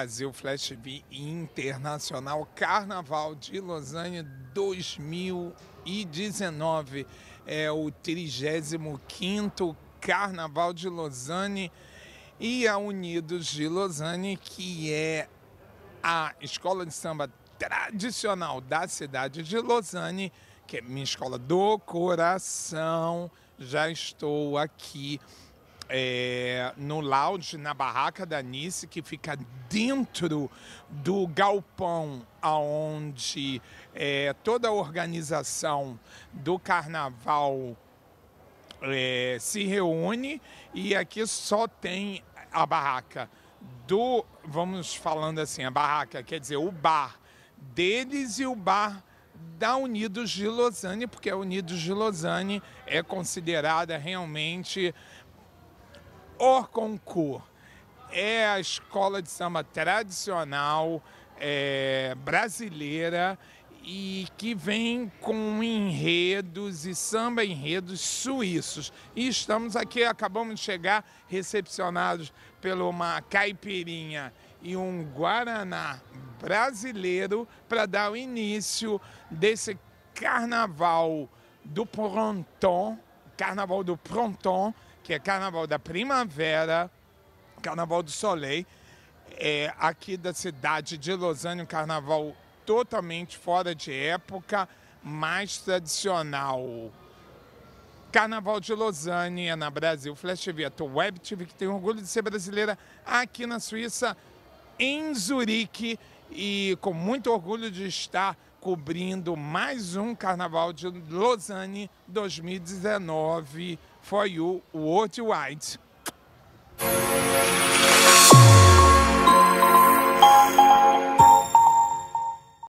Brasil Flash V Internacional Carnaval de Lausanne 2019. É o 35 Carnaval de Lausanne e a Unidos de Lausanne, que é a escola de samba tradicional da cidade de Lausanne, que é minha escola do coração. Já estou aqui é, no lounge, na barraca da Nice, que fica dentro do galpão aonde é, toda a organização do carnaval é, se reúne e aqui só tem a barraca do, vamos falando assim, a barraca, quer dizer, o bar deles e o bar da Unidos de Lausanne, porque a Unidos de Lausanne é considerada realmente Orconcourt é a escola de samba tradicional é, brasileira e que vem com enredos e samba enredos suíços. E estamos aqui, acabamos de chegar, recepcionados por uma caipirinha e um guaraná brasileiro para dar o início desse carnaval do Pronton, carnaval do Pronton, que é Carnaval da Primavera, Carnaval do Soleil, é, aqui da cidade de Lausanne, um carnaval totalmente fora de época, mais tradicional. Carnaval de Lausanne, é na Brasil, Flash TV, a tua web TV que tem orgulho de ser brasileira aqui na Suíça, em Zurique, e com muito orgulho de estar cobrindo mais um Carnaval de Lausanne 2019. for you worldwide.